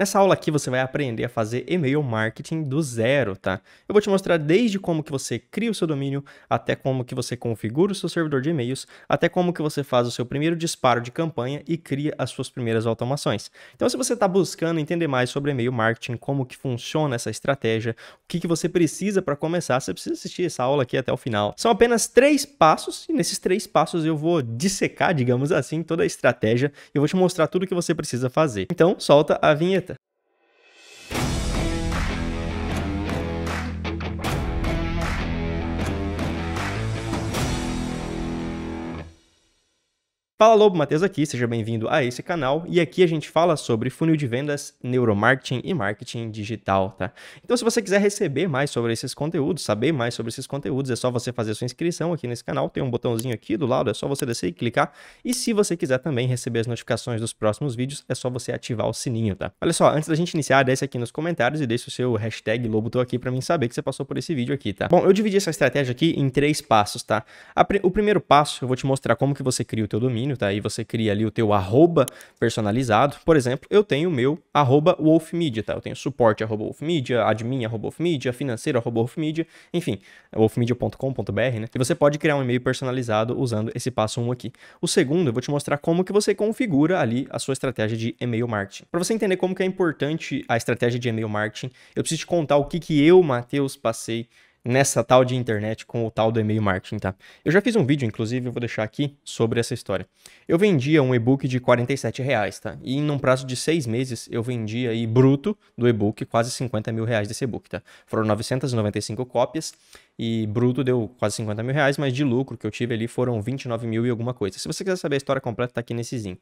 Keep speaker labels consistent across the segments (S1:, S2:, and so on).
S1: Nessa aula aqui você vai aprender a fazer e-mail marketing do zero, tá? Eu vou te mostrar desde como que você cria o seu domínio, até como que você configura o seu servidor de e-mails, até como que você faz o seu primeiro disparo de campanha e cria as suas primeiras automações. Então se você está buscando entender mais sobre e-mail marketing, como que funciona essa estratégia, o que, que você precisa para começar, você precisa assistir essa aula aqui até o final. São apenas três passos e nesses três passos eu vou dissecar, digamos assim, toda a estratégia e vou te mostrar tudo que você precisa fazer. Então solta a vinheta. Fala Lobo, Matheus aqui, seja bem-vindo a esse canal e aqui a gente fala sobre funil de vendas, neuromarketing e marketing digital, tá? Então se você quiser receber mais sobre esses conteúdos, saber mais sobre esses conteúdos, é só você fazer sua inscrição aqui nesse canal, tem um botãozinho aqui do lado, é só você descer e clicar. E se você quiser também receber as notificações dos próximos vídeos, é só você ativar o sininho, tá? Olha só, antes da gente iniciar, desce aqui nos comentários e deixa o seu hashtag Lobo aqui para mim saber que você passou por esse vídeo aqui, tá? Bom, eu dividi essa estratégia aqui em três passos, tá? o primeiro passo, eu vou te mostrar como que você cria o teu domínio, domínio, tá? você cria ali o teu arroba personalizado. Por exemplo, eu tenho o meu arroba wolfmedia, tá? Eu tenho suporte arroba wolfmedia, admin arroba wolfmedia, financeiro arroba wolfmedia, enfim, wolfmedia.com.br, né? E você pode criar um e-mail personalizado usando esse passo 1 aqui. O segundo, eu vou te mostrar como que você configura ali a sua estratégia de e-mail marketing. Para você entender como que é importante a estratégia de e-mail marketing, eu preciso te contar o que que eu, Matheus, passei nessa tal de internet com o tal do e-mail marketing, tá? Eu já fiz um vídeo, inclusive, eu vou deixar aqui sobre essa história. Eu vendia um e-book de 47 reais, tá? E num prazo de seis meses, eu vendia aí bruto do e-book quase 50 mil reais desse e-book, tá? Foram 995 cópias e bruto deu quase 50 mil reais, mas de lucro que eu tive ali foram 29 mil e alguma coisa. Se você quiser saber a história completa, tá aqui nesse zin.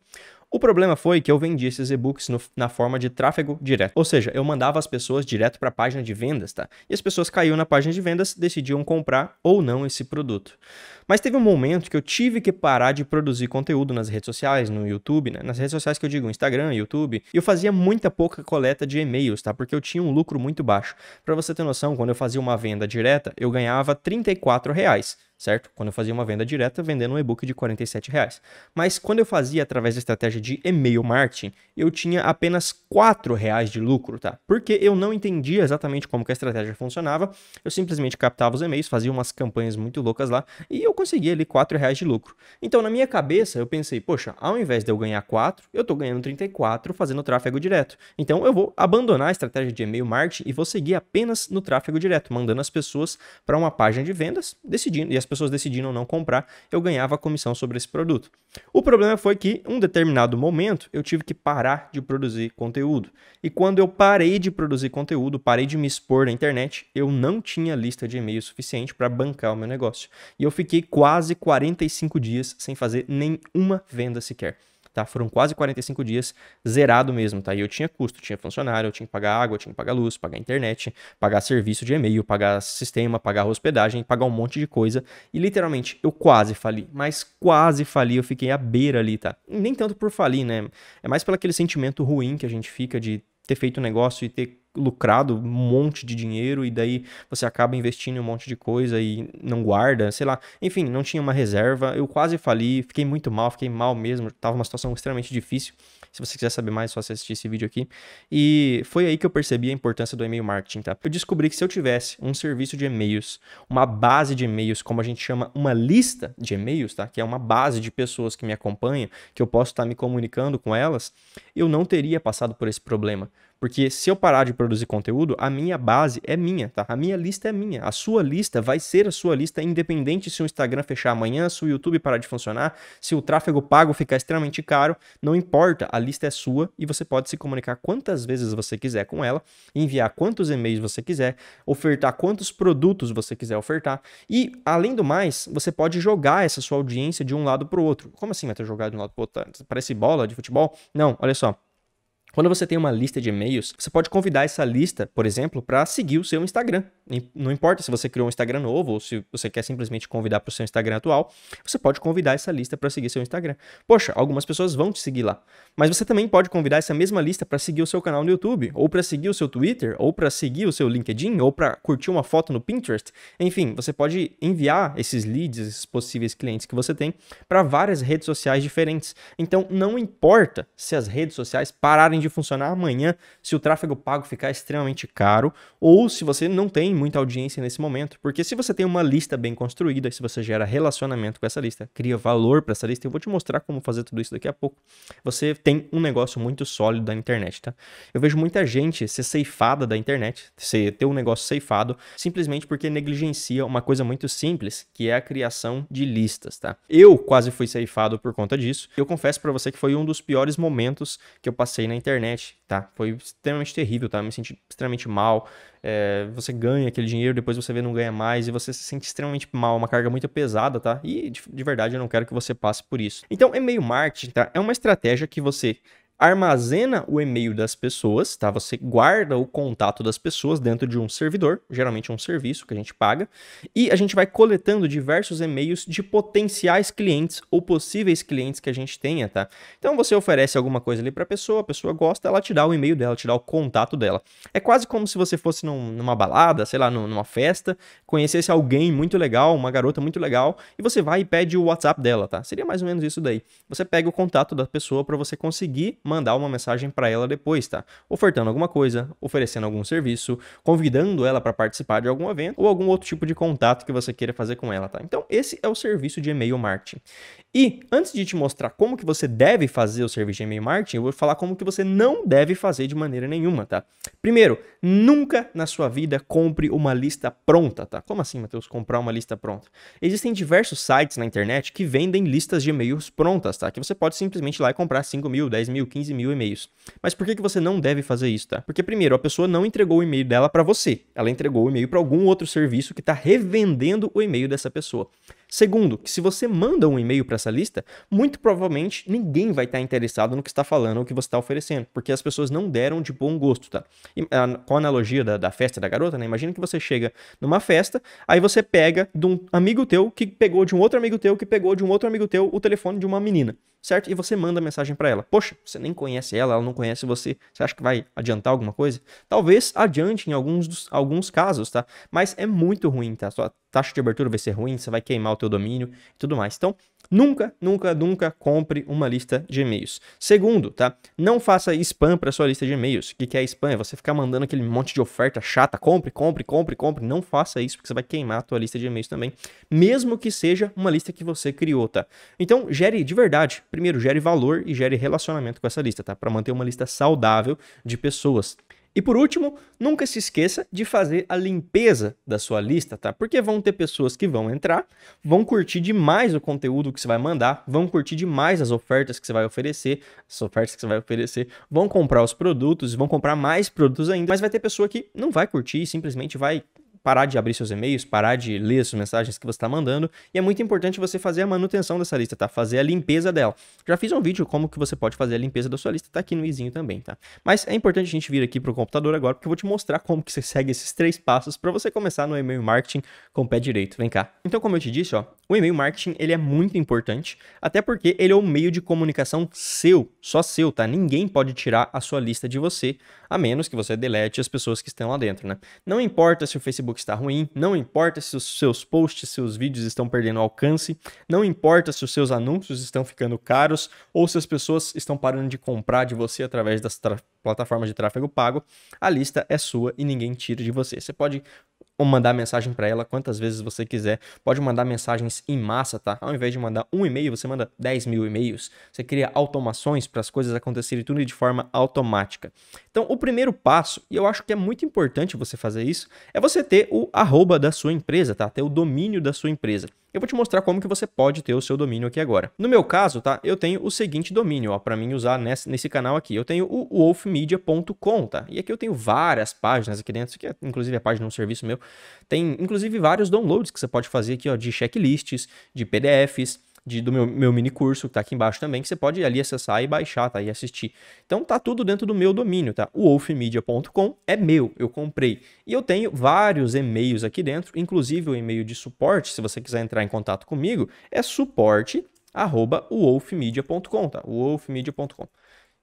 S1: O problema foi que eu vendi esses e-books no, na forma de tráfego direto, ou seja, eu mandava as pessoas direto para a página de vendas, tá? E as pessoas caíam na página de vendas, decidiam comprar ou não esse produto. Mas teve um momento que eu tive que parar de produzir conteúdo nas redes sociais, no YouTube, né? nas redes sociais que eu digo Instagram, YouTube, e eu fazia muita pouca coleta de e-mails, tá? Porque eu tinha um lucro muito baixo. Para você ter noção, quando eu fazia uma venda direta, eu ganhava ganhava R$ 34,00 certo? Quando eu fazia uma venda direta, vendendo um e-book de R$ reais. Mas quando eu fazia através da estratégia de e-mail marketing, eu tinha apenas R$ reais de lucro, tá? Porque eu não entendia exatamente como que a estratégia funcionava, eu simplesmente captava os e-mails, fazia umas campanhas muito loucas lá e eu conseguia ali R$ reais de lucro. Então, na minha cabeça, eu pensei, poxa, ao invés de eu ganhar 4, eu tô ganhando 34 fazendo tráfego direto. Então, eu vou abandonar a estratégia de e-mail marketing e vou seguir apenas no tráfego direto, mandando as pessoas para uma página de vendas, decidindo, e as pessoas decidiram não comprar, eu ganhava a comissão sobre esse produto. O problema foi que, em um determinado momento, eu tive que parar de produzir conteúdo. E quando eu parei de produzir conteúdo, parei de me expor na internet, eu não tinha lista de e-mail suficiente para bancar o meu negócio. E eu fiquei quase 45 dias sem fazer nenhuma venda sequer tá? Foram quase 45 dias zerado mesmo, tá? E eu tinha custo, tinha funcionário, eu tinha que pagar água, eu tinha que pagar luz, pagar internet, pagar serviço de e-mail, pagar sistema, pagar hospedagem, pagar um monte de coisa. E literalmente, eu quase fali, mas quase fali, eu fiquei à beira ali, tá? Nem tanto por falir, né? É mais pelo aquele sentimento ruim que a gente fica de ter feito um negócio e ter lucrado um monte de dinheiro e daí você acaba investindo um monte de coisa e não guarda, sei lá. Enfim, não tinha uma reserva. Eu quase fali, fiquei muito mal, fiquei mal mesmo. Tava uma situação extremamente difícil. Se você quiser saber mais, é só assistir esse vídeo aqui. E foi aí que eu percebi a importância do e-mail marketing, tá? Eu descobri que se eu tivesse um serviço de e-mails, uma base de e-mails, como a gente chama, uma lista de e-mails, tá? Que é uma base de pessoas que me acompanham, que eu posso estar tá me comunicando com elas, eu não teria passado por esse problema. Porque se eu parar de produzir conteúdo, a minha base é minha, tá? A minha lista é minha. A sua lista vai ser a sua lista, independente se o Instagram fechar amanhã, se o YouTube parar de funcionar, se o tráfego pago ficar extremamente caro, não importa. A lista é sua e você pode se comunicar quantas vezes você quiser com ela, enviar quantos e-mails você quiser, ofertar quantos produtos você quiser ofertar. E, além do mais, você pode jogar essa sua audiência de um lado para o outro. Como assim vai ter jogado de um lado para o outro? Parece bola de futebol? Não, olha só quando você tem uma lista de e-mails, você pode convidar essa lista, por exemplo, para seguir o seu Instagram. Não importa se você criou um Instagram novo ou se você quer simplesmente convidar para o seu Instagram atual, você pode convidar essa lista para seguir seu Instagram. Poxa, algumas pessoas vão te seguir lá. Mas você também pode convidar essa mesma lista para seguir o seu canal no YouTube, ou para seguir o seu Twitter, ou para seguir o seu LinkedIn, ou para curtir uma foto no Pinterest. Enfim, você pode enviar esses leads, esses possíveis clientes que você tem, para várias redes sociais diferentes. Então, não importa se as redes sociais pararem de de funcionar amanhã se o tráfego pago ficar extremamente caro ou se você não tem muita audiência nesse momento. Porque se você tem uma lista bem construída, se você gera relacionamento com essa lista, cria valor para essa lista, eu vou te mostrar como fazer tudo isso daqui a pouco. Você tem um negócio muito sólido da internet, tá? Eu vejo muita gente ser ceifada da internet, ser, ter um negócio ceifado, simplesmente porque negligencia uma coisa muito simples, que é a criação de listas, tá? Eu quase fui ceifado por conta disso. Eu confesso para você que foi um dos piores momentos que eu passei na internet internet, tá? Foi extremamente terrível, tá? Me senti extremamente mal. É, você ganha aquele dinheiro, depois você vê não ganha mais e você se sente extremamente mal, uma carga muito pesada, tá? E de, de verdade eu não quero que você passe por isso. Então, é e-mail marketing, tá? É uma estratégia que você armazena o e-mail das pessoas, tá? Você guarda o contato das pessoas dentro de um servidor, geralmente é um serviço que a gente paga, e a gente vai coletando diversos e-mails de potenciais clientes ou possíveis clientes que a gente tenha, tá? Então você oferece alguma coisa ali para a pessoa, a pessoa gosta, ela te dá o e-mail dela, te dá o contato dela. É quase como se você fosse num, numa balada, sei lá, numa festa, conhecesse alguém muito legal, uma garota muito legal, e você vai e pede o WhatsApp dela, tá? Seria mais ou menos isso daí. Você pega o contato da pessoa para você conseguir mandar uma mensagem para ela depois, tá? Ofertando alguma coisa, oferecendo algum serviço, convidando ela para participar de algum evento ou algum outro tipo de contato que você queira fazer com ela, tá? Então, esse é o serviço de e-mail marketing. E antes de te mostrar como que você deve fazer o serviço de e-mail marketing, eu vou falar como que você não deve fazer de maneira nenhuma, tá? Primeiro, nunca na sua vida compre uma lista pronta, tá? Como assim, Matheus, comprar uma lista pronta? Existem diversos sites na internet que vendem listas de e-mails prontas, tá? Que você pode simplesmente ir lá e comprar 5 mil, 10 mil, 15 15 mil e-mails. Mas por que, que você não deve fazer isso, tá? Porque, primeiro, a pessoa não entregou o e-mail dela para você. Ela entregou o e-mail para algum outro serviço que está revendendo o e-mail dessa pessoa. Segundo, que se você manda um e-mail para essa lista, muito provavelmente ninguém vai estar tá interessado no que está falando ou que você está oferecendo, porque as pessoas não deram de bom gosto, tá? E, a, ah, com a analogia da, da, festa da garota, né? Imagina que você chega numa festa, aí você pega de um amigo teu que pegou de um outro amigo teu que pegou de um outro amigo teu o telefone de uma menina, certo? E você manda mensagem para ela. Poxa, você nem conhece ela, ela não conhece você. Você acha que vai adiantar alguma coisa? Talvez adiante em alguns, alguns casos, tá? Mas é muito ruim, tá? Só taxa de abertura vai ser ruim, você vai queimar o teu domínio e tudo mais. Então, nunca, nunca, nunca compre uma lista de e-mails. Segundo, tá? Não faça spam para sua lista de e-mails. O que é spam? É você ficar mandando aquele monte de oferta chata, compre, compre, compre, compre. Não faça isso, porque você vai queimar a tua lista de e-mails também, mesmo que seja uma lista que você criou, tá? Então, gere de verdade. Primeiro, gere valor e gere relacionamento com essa lista, tá? Para manter uma lista saudável de pessoas. E por último, nunca se esqueça de fazer a limpeza da sua lista, tá? Porque vão ter pessoas que vão entrar, vão curtir demais o conteúdo que você vai mandar, vão curtir demais as ofertas que você vai oferecer, as ofertas que você vai oferecer, vão comprar os produtos, vão comprar mais produtos ainda, mas vai ter pessoa que não vai curtir, e simplesmente vai parar de abrir seus e-mails, parar de ler as mensagens que você está mandando. E é muito importante você fazer a manutenção dessa lista, tá? Fazer a limpeza dela. Já fiz um vídeo como que você pode fazer a limpeza da sua lista, tá aqui no izinho também, tá? Mas é importante a gente vir aqui para o computador agora, porque eu vou te mostrar como que você segue esses três passos para você começar no e-mail marketing com o pé direito. Vem cá. Então, como eu te disse, ó, o e-mail marketing ele é muito importante, até porque ele é um meio de comunicação seu, só seu, tá? Ninguém pode tirar a sua lista de você, a menos que você delete as pessoas que estão lá dentro, né? Não importa se o Facebook Facebook está ruim, não importa se os seus posts, seus vídeos estão perdendo alcance, não importa se os seus anúncios estão ficando caros ou se as pessoas estão parando de comprar de você através das plataformas de tráfego pago, a lista é sua e ninguém tira de você. Você pode ou mandar mensagem para ela quantas vezes você quiser. Pode mandar mensagens em massa, tá? Ao invés de mandar um e-mail, você manda 10 mil e-mails. Você cria automações para as coisas acontecerem tudo de forma automática. Então, o primeiro passo, e eu acho que é muito importante você fazer isso, é você ter o arroba da sua empresa, tá? Ter o domínio da sua empresa eu vou te mostrar como que você pode ter o seu domínio aqui agora. No meu caso, tá? Eu tenho o seguinte domínio, ó, para mim usar nesse, nesse canal aqui. Eu tenho o wolfmedia.com, tá? E aqui eu tenho várias páginas aqui dentro, isso aqui é inclusive a é página de um serviço meu. Tem inclusive vários downloads que você pode fazer aqui, ó, de checklists, de PDFs, de, do meu, meu mini curso, que tá aqui embaixo também, que você pode ali acessar e baixar, tá? E assistir. Então tá tudo dentro do meu domínio, tá? O wolfmedia.com é meu, eu comprei. E eu tenho vários e-mails aqui dentro, inclusive o e-mail de suporte, se você quiser entrar em contato comigo, é suporte@wolfmedia.com tá? wolfmedia.com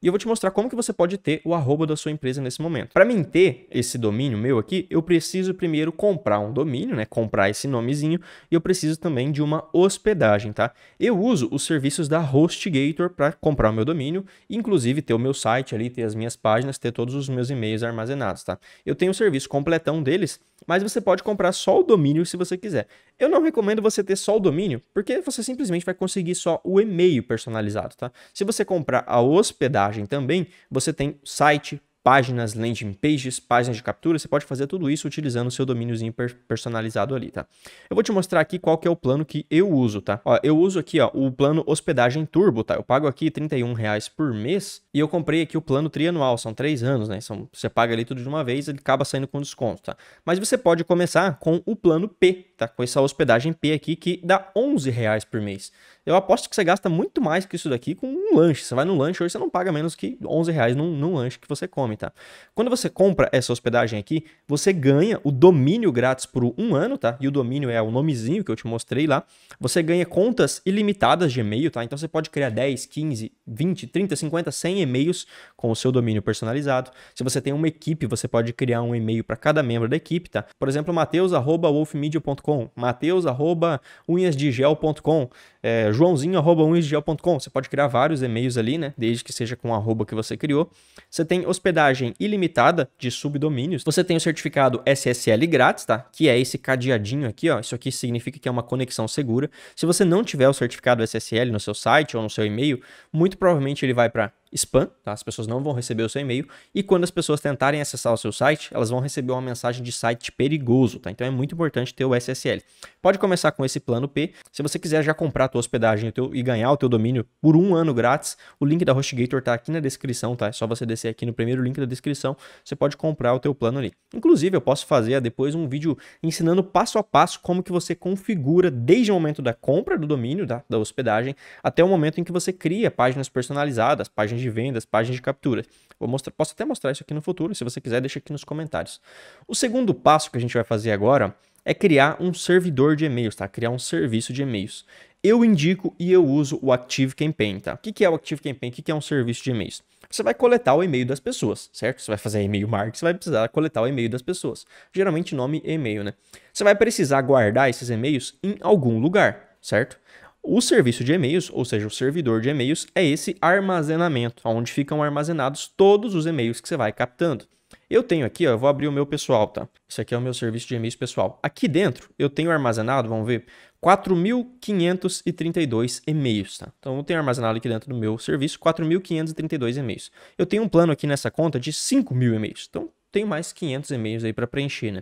S1: e eu vou te mostrar como que você pode ter o arroba da sua empresa nesse momento. Para mim ter esse domínio meu aqui, eu preciso primeiro comprar um domínio, né? Comprar esse nomezinho e eu preciso também de uma hospedagem, tá? Eu uso os serviços da HostGator para comprar o meu domínio, inclusive ter o meu site ali, ter as minhas páginas, ter todos os meus e-mails armazenados, tá? Eu tenho o serviço completão deles, mas você pode comprar só o domínio se você quiser. Eu não recomendo você ter só o domínio, porque você simplesmente vai conseguir só o e-mail personalizado, tá? Se você comprar a hospedagem também, você tem site, páginas, landing pages, páginas de captura, você pode fazer tudo isso utilizando o seu domíniozinho personalizado ali, tá? Eu vou te mostrar aqui qual que é o plano que eu uso, tá? Ó, eu uso aqui, ó, o plano hospedagem turbo, tá? Eu pago aqui R$31,00 por mês e eu comprei aqui o plano trianual, são três anos, né? São, você paga ali tudo de uma vez, ele acaba saindo com desconto, tá? Mas você pode começar com o plano P, tá com essa hospedagem P aqui que dá 11 reais por mês. Eu aposto que você gasta muito mais que isso daqui com um lanche. Você vai no lanche hoje, você não paga menos que 11 reais num, num lanche que você come, tá? Quando você compra essa hospedagem aqui, você ganha o domínio grátis por um ano, tá? E o domínio é o nomezinho que eu te mostrei lá. Você ganha contas ilimitadas de e-mail, tá? Então você pode criar 10, 15, 20, 30, 50, 100 e-mails com o seu domínio personalizado. Se você tem uma equipe, você pode criar um e-mail para cada membro da equipe, tá? Por exemplo, mateus@wolfmedia.com mateus@unhasdigel.com, mateus@unhasdigel.com, é, joãozinho@unhasdigel.com. Você pode criar vários e-mails ali, né? Desde que seja com o arroba que você criou. Você tem hospedagem ilimitada de subdomínios. Você tem o certificado SSL grátis, tá? Que é esse cadeadinho aqui, ó. Isso aqui significa que é uma conexão segura. Se você não tiver o certificado SSL no seu site ou no seu e-mail, muito provavelmente ele vai para spam, tá? as pessoas não vão receber o seu e-mail, e quando as pessoas tentarem acessar o seu site, elas vão receber uma mensagem de site perigoso, tá? então é muito importante ter o SSL. Pode começar com esse plano P, se você quiser já comprar a tua hospedagem e ganhar o teu domínio por um ano grátis, o link da HostGator está aqui na descrição, tá? é só você descer aqui no primeiro link da descrição, você pode comprar o teu plano ali. Inclusive eu posso fazer depois um vídeo ensinando passo a passo como que você configura desde o momento da compra do domínio, tá? da hospedagem, até o momento em que você cria páginas personalizadas, páginas de de vendas, páginas de captura. Vou mostrar, posso até mostrar isso aqui no futuro, se você quiser, deixa aqui nos comentários. O segundo passo que a gente vai fazer agora é criar um servidor de e-mails, tá? Criar um serviço de e-mails. Eu indico e eu uso o ActiveCampaign, tá? O que é o ActiveCampaign? O que é um serviço de e-mails? Você vai coletar o e-mail das pessoas, certo? Você vai fazer e-mail marketing, você vai precisar coletar o e-mail das pessoas. Geralmente nome e-mail, né? Você vai precisar guardar esses e-mails em algum lugar, certo? O serviço de e-mails, ou seja, o servidor de e-mails, é esse armazenamento, onde ficam armazenados todos os e-mails que você vai captando. Eu tenho aqui, ó, eu vou abrir o meu pessoal, tá? Isso aqui é o meu serviço de e-mails pessoal. Aqui dentro eu tenho armazenado, vamos ver, 4.532 e-mails, tá? Então eu tenho armazenado aqui dentro do meu serviço 4.532 e-mails. Eu tenho um plano aqui nessa conta de 5.000 e-mails. Então tenho mais 500 e-mails aí para preencher, né?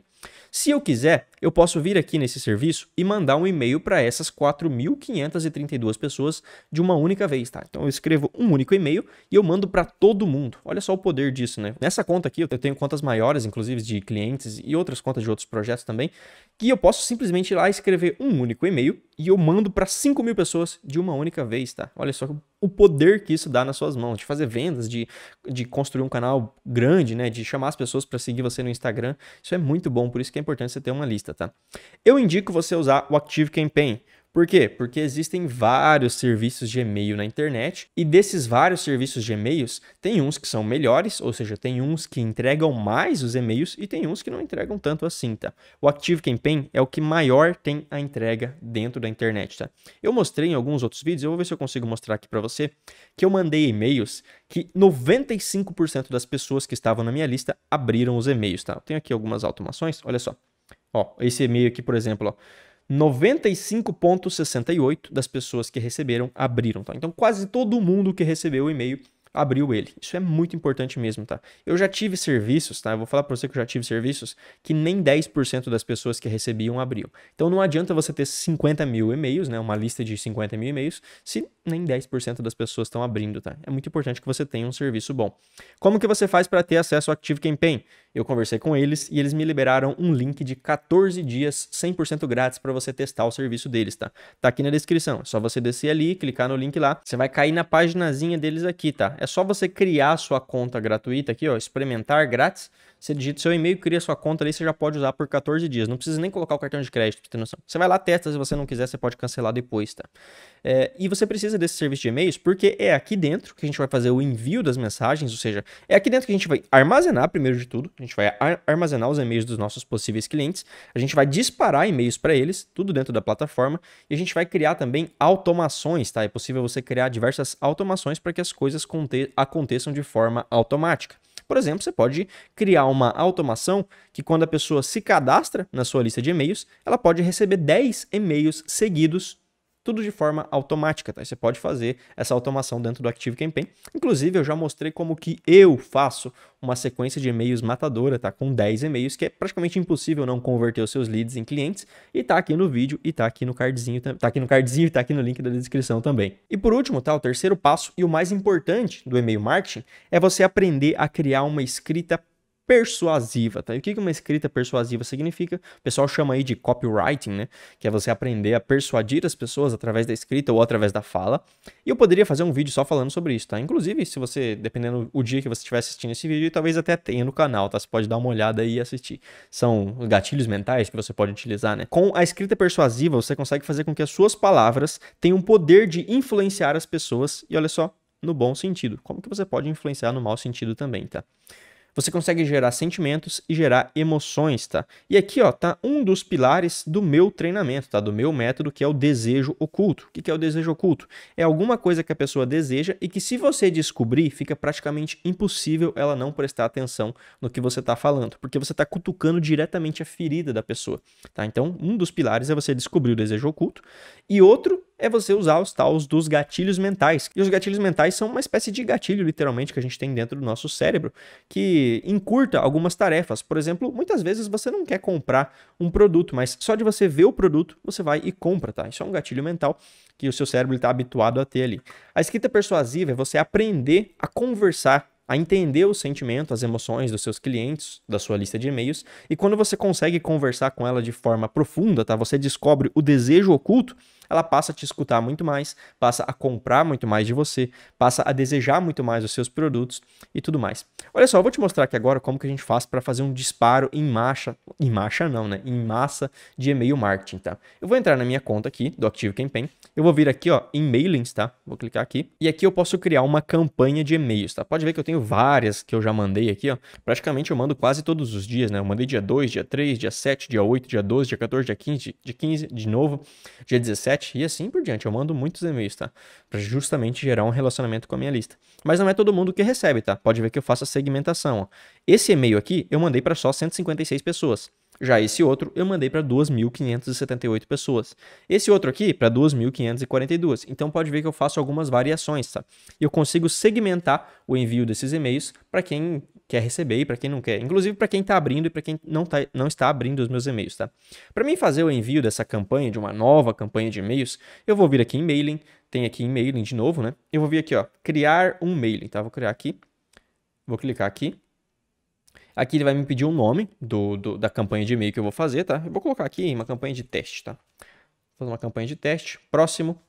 S1: Se eu quiser, eu posso vir aqui nesse serviço e mandar um e-mail para essas 4.532 pessoas de uma única vez, tá? Então eu escrevo um único e-mail e eu mando para todo mundo. Olha só o poder disso, né? Nessa conta aqui, eu tenho contas maiores, inclusive de clientes e outras contas de outros projetos também, que eu posso simplesmente ir lá escrever um único e-mail e eu mando para 5 mil pessoas de uma única vez, tá? Olha só o poder que isso dá nas suas mãos, de fazer vendas, de, de construir um canal grande, né? De chamar as pessoas para seguir você no Instagram. Isso é muito bom, por isso que é importante você ter uma lista lista, tá? Eu indico você usar o Active Campaign. Por quê? Porque existem vários serviços de e-mail na internet e desses vários serviços de e-mails, tem uns que são melhores, ou seja, tem uns que entregam mais os e-mails e tem uns que não entregam tanto assim, tá? O Active Campaign é o que maior tem a entrega dentro da internet, tá? Eu mostrei em alguns outros vídeos, eu vou ver se eu consigo mostrar aqui para você, que eu mandei e-mails que 95% das pessoas que estavam na minha lista abriram os e-mails, tá? Eu tenho aqui algumas automações, olha só. Ó, esse e-mail aqui, por exemplo, ó. 95,68% das pessoas que receberam abriram. Tá? Então, quase todo mundo que recebeu o e-mail abriu ele. Isso é muito importante mesmo, tá? Eu já tive serviços, tá? Eu vou falar para você que eu já tive serviços que nem 10% das pessoas que recebiam abriu. Então não adianta você ter 50 mil e-mails, né? Uma lista de 50 mil e-mails, se nem 10% das pessoas estão abrindo, tá? É muito importante que você tenha um serviço bom. Como que você faz para ter acesso ao Active Campaign? Eu conversei com eles e eles me liberaram um link de 14 dias 100% grátis para você testar o serviço deles, tá? Tá aqui na descrição. É só você descer ali, clicar no link lá, você vai cair na paginazinha deles aqui, tá? É só você criar sua conta gratuita aqui, ó, experimentar grátis. Você digita seu e-mail, cria sua conta ali, você já pode usar por 14 dias. Não precisa nem colocar o cartão de crédito, pra noção. Você vai lá, testa, se você não quiser, você pode cancelar depois, tá? É, e você precisa desse serviço de e-mails porque é aqui dentro que a gente vai fazer o envio das mensagens, ou seja, é aqui dentro que a gente vai armazenar, primeiro de tudo, a gente vai ar armazenar os e-mails dos nossos possíveis clientes, a gente vai disparar e-mails para eles, tudo dentro da plataforma, e a gente vai criar também automações, tá? É possível você criar diversas automações para que as coisas aconteçam de forma automática. Por exemplo, você pode criar uma automação que quando a pessoa se cadastra na sua lista de e-mails, ela pode receber 10 e-mails seguidos tudo de forma automática, tá? Você pode fazer essa automação dentro do Active Campaign. Inclusive, eu já mostrei como que eu faço uma sequência de e-mails matadora, tá? Com 10 e-mails, que é praticamente impossível não converter os seus leads em clientes. E tá aqui no vídeo e tá aqui no cardzinho, tá aqui no cardzinho e tá aqui no link da descrição também. E por último, tá? O terceiro passo e o mais importante do e-mail marketing é você aprender a criar uma escrita persuasiva. Tá? E o que uma escrita persuasiva significa? O pessoal chama aí de copywriting, né? Que é você aprender a persuadir as pessoas através da escrita ou através da fala. E eu poderia fazer um vídeo só falando sobre isso, tá? Inclusive, se você, dependendo o dia que você estiver assistindo esse vídeo, talvez até tenha no canal, tá? Você pode dar uma olhada aí e assistir. São gatilhos mentais que você pode utilizar, né? Com a escrita persuasiva, você consegue fazer com que as suas palavras tenham o poder de influenciar as pessoas. E olha só, no bom sentido. Como que você pode influenciar no mau sentido também, tá? Você consegue gerar sentimentos e gerar emoções, tá? E aqui, ó, tá um dos pilares do meu treinamento, tá? Do meu método, que é o desejo oculto. O que é o desejo oculto? É alguma coisa que a pessoa deseja e que se você descobrir, fica praticamente impossível ela não prestar atenção no que você está falando, porque você está cutucando diretamente a ferida da pessoa, tá? Então, um dos pilares é você descobrir o desejo oculto e outro é você usar os taus dos gatilhos mentais. E os gatilhos mentais são uma espécie de gatilho, literalmente, que a gente tem dentro do nosso cérebro, que encurta algumas tarefas. Por exemplo, muitas vezes você não quer comprar um produto, mas só de você ver o produto, você vai e compra, tá? Isso é um gatilho mental que o seu cérebro está habituado a ter ali. A escrita persuasiva é você aprender a conversar a entender o sentimento, as emoções dos seus clientes, da sua lista de e-mails, e quando você consegue conversar com ela de forma profunda, tá? Você descobre o desejo oculto, ela passa a te escutar muito mais, passa a comprar muito mais de você, passa a desejar muito mais os seus produtos e tudo mais. Olha só, eu vou te mostrar aqui agora como que a gente faz para fazer um disparo em marcha, em marcha não, né? Em massa de e-mail marketing, tá? Eu vou entrar na minha conta aqui do Active Campaign, eu vou vir aqui, ó, em mailings, tá? Vou clicar aqui e aqui eu posso criar uma campanha de e-mails, tá? Pode ver que eu tenho várias que eu já mandei aqui, ó. Praticamente eu mando quase todos os dias, né? Eu mandei dia 2, dia 3, dia 7, dia 8, dia 12, dia 14, dia 15, dia 15 de novo, dia 17 e assim por diante. Eu mando muitos e-mails, tá? Para justamente gerar um relacionamento com a minha lista. Mas não é todo mundo que recebe, tá? Pode ver que eu faço a segmentação. Ó. Esse e-mail aqui eu mandei para só 156 pessoas. Já esse outro eu mandei para 2.578 pessoas. Esse outro aqui para 2.542. Então pode ver que eu faço algumas variações, tá? E eu consigo segmentar o envio desses e-mails para quem quer receber e para quem não quer. Inclusive para quem está abrindo e para quem não, tá, não está abrindo os meus e-mails, tá? Para mim fazer o envio dessa campanha, de uma nova campanha de e-mails, eu vou vir aqui em mailing, tem aqui em mailing de novo, né? Eu vou vir aqui, ó, criar um mailing, tá? Vou criar aqui, vou clicar aqui. Aqui ele vai me pedir o um nome do, do, da campanha de e-mail que eu vou fazer, tá? Eu vou colocar aqui uma campanha de teste, tá? Vou fazer uma campanha de teste, próximo,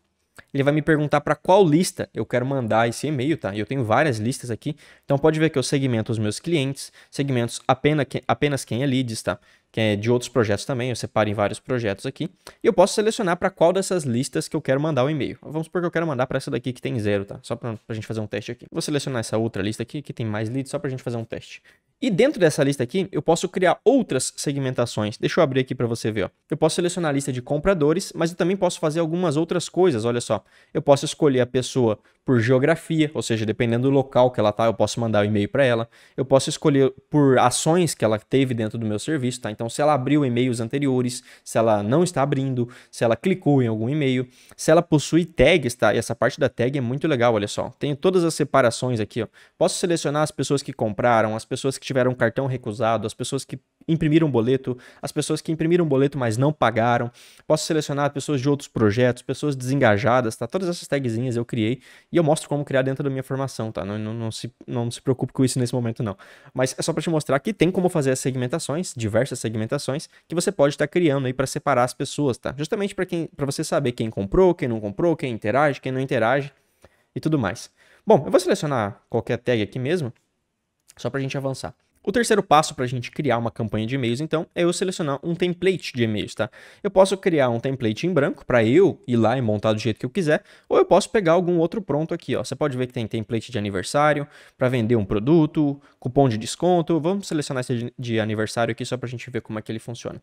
S1: ele vai me perguntar para qual lista eu quero mandar esse e-mail, tá? Eu tenho várias listas aqui, então pode ver que eu segmento os meus clientes, segmentos apenas, apenas quem é leads, tá? Que é de outros projetos também, eu separo em vários projetos aqui. E eu posso selecionar para qual dessas listas que eu quero mandar o e-mail. Vamos supor que eu quero mandar para essa daqui que tem zero, tá? Só para a gente fazer um teste aqui. Vou selecionar essa outra lista aqui que tem mais leads, só para a gente fazer um teste. E dentro dessa lista aqui, eu posso criar outras segmentações. Deixa eu abrir aqui para você ver. Ó. Eu posso selecionar a lista de compradores, mas eu também posso fazer algumas outras coisas. Olha só, eu posso escolher a pessoa por geografia, ou seja, dependendo do local que ela está, eu posso mandar o um e-mail para ela. Eu posso escolher por ações que ela teve dentro do meu serviço, tá? Então, se ela abriu e-mails anteriores, se ela não está abrindo, se ela clicou em algum e-mail, se ela possui tags, tá? E essa parte da tag é muito legal, olha só. Tenho todas as separações aqui, ó. Posso selecionar as pessoas que compraram, as pessoas que tiveram cartão recusado, as pessoas que imprimiram boleto, as pessoas que imprimiram boleto mas não pagaram. Posso selecionar pessoas de outros projetos, pessoas desengajadas, tá? Todas essas tagzinhas eu criei e eu mostro como criar dentro da minha formação, tá? Não, não, não se, não se preocupe com isso nesse momento, não. Mas é só para te mostrar que tem como fazer as segmentações, diversas segmentações, que você pode estar tá criando aí para separar as pessoas, tá? Justamente para quem, para você saber quem comprou, quem não comprou, quem interage, quem não interage e tudo mais. Bom, eu vou selecionar qualquer tag aqui mesmo, só para a gente avançar. O terceiro passo para a gente criar uma campanha de e-mails, então, é eu selecionar um template de e-mails, tá? Eu posso criar um template em branco para eu ir lá e montar do jeito que eu quiser, ou eu posso pegar algum outro pronto aqui, ó. Você pode ver que tem template de aniversário para vender um produto, cupom de desconto. Vamos selecionar esse de aniversário aqui só para a gente ver como é que ele funciona.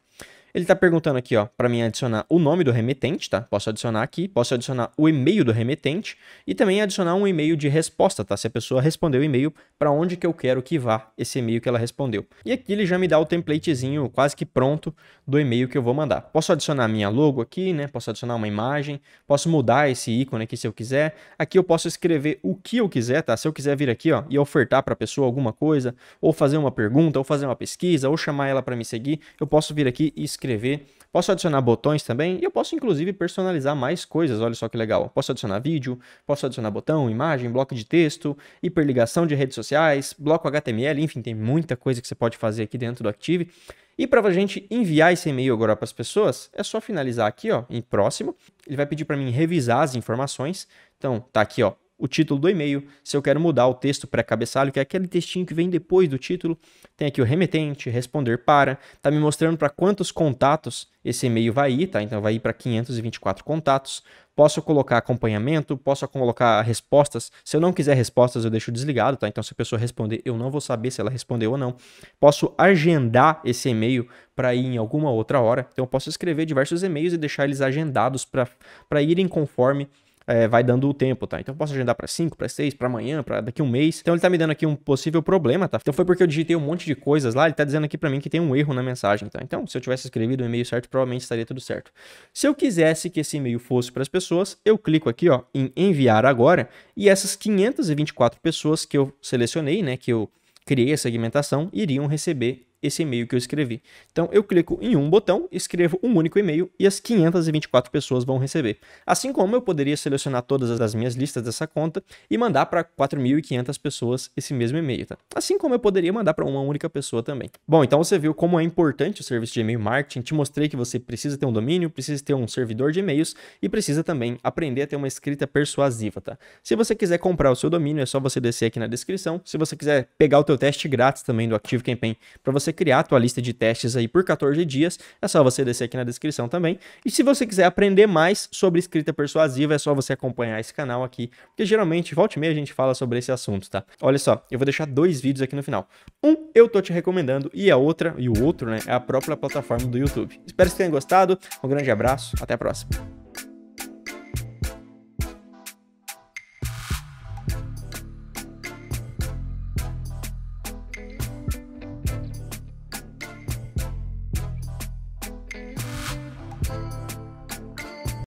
S1: Ele está perguntando aqui, ó, para mim adicionar o nome do remetente, tá? Posso adicionar aqui, posso adicionar o e-mail do remetente e também adicionar um e-mail de resposta, tá? Se a pessoa respondeu o e-mail, para onde que eu quero que vá esse e-mail que ela respondeu. E aqui ele já me dá o templatezinho quase que pronto do e-mail que eu vou mandar. Posso adicionar minha logo aqui, né? Posso adicionar uma imagem, posso mudar esse ícone aqui se eu quiser. Aqui eu posso escrever o que eu quiser, tá? Se eu quiser vir aqui, ó, e ofertar para a pessoa alguma coisa, ou fazer uma pergunta, ou fazer uma pesquisa, ou chamar ela para me seguir, eu posso vir aqui e escrever Posso adicionar botões também e eu posso inclusive personalizar mais coisas. Olha só que legal. Posso adicionar vídeo, posso adicionar botão, imagem, bloco de texto, hiperligação de redes sociais, bloco HTML, enfim, tem muita coisa que você pode fazer aqui dentro do Active. E para a gente enviar esse e-mail agora para as pessoas, é só finalizar aqui, ó, em próximo. Ele vai pedir para mim revisar as informações. Então, tá aqui, ó, o título do e-mail, se eu quero mudar o texto pré-cabeçalho, que é aquele textinho que vem depois do título, tem aqui o remetente, responder para, tá me mostrando para quantos contatos esse e-mail vai ir, tá? Então vai ir para 524 contatos. Posso colocar acompanhamento, posso colocar respostas. Se eu não quiser respostas, eu deixo desligado, tá? Então se a pessoa responder, eu não vou saber se ela respondeu ou não. Posso agendar esse e-mail para ir em alguma outra hora. Então eu posso escrever diversos e-mails e deixar eles agendados para irem conforme é, vai dando o tempo, tá? Então eu posso agendar para 5, para 6, para amanhã, para daqui um mês. Então ele tá me dando aqui um possível problema, tá? Então foi porque eu digitei um monte de coisas lá, ele tá dizendo aqui para mim que tem um erro na mensagem, tá? Então, se eu tivesse escrevido o e-mail certo, provavelmente estaria tudo certo. Se eu quisesse que esse e-mail fosse para as pessoas, eu clico aqui, ó, em enviar agora, e essas 524 pessoas que eu selecionei, né, que eu criei a segmentação, iriam receber esse e-mail que eu escrevi. Então eu clico em um botão, escrevo um único e-mail e as 524 pessoas vão receber. Assim como eu poderia selecionar todas as minhas listas dessa conta e mandar para 4.500 pessoas esse mesmo e-mail, tá? Assim como eu poderia mandar para uma única pessoa também. Bom, então você viu como é importante o serviço de e-mail marketing, te mostrei que você precisa ter um domínio, precisa ter um servidor de e-mails e precisa também aprender a ter uma escrita persuasiva, tá? Se você quiser comprar o seu domínio, é só você descer aqui na descrição. Se você quiser pegar o teu teste grátis também do Active Campaign para você você criar a tua lista de testes aí por 14 dias. É só você descer aqui na descrição também. E se você quiser aprender mais sobre escrita persuasiva, é só você acompanhar esse canal aqui, porque geralmente volte e meia a gente fala sobre esse assunto, tá? Olha só, eu vou deixar dois vídeos aqui no final. Um eu tô te recomendando e a outra e o outro, né, é a própria plataforma do YouTube. Espero que tenham gostado. Um grande abraço, até a próxima.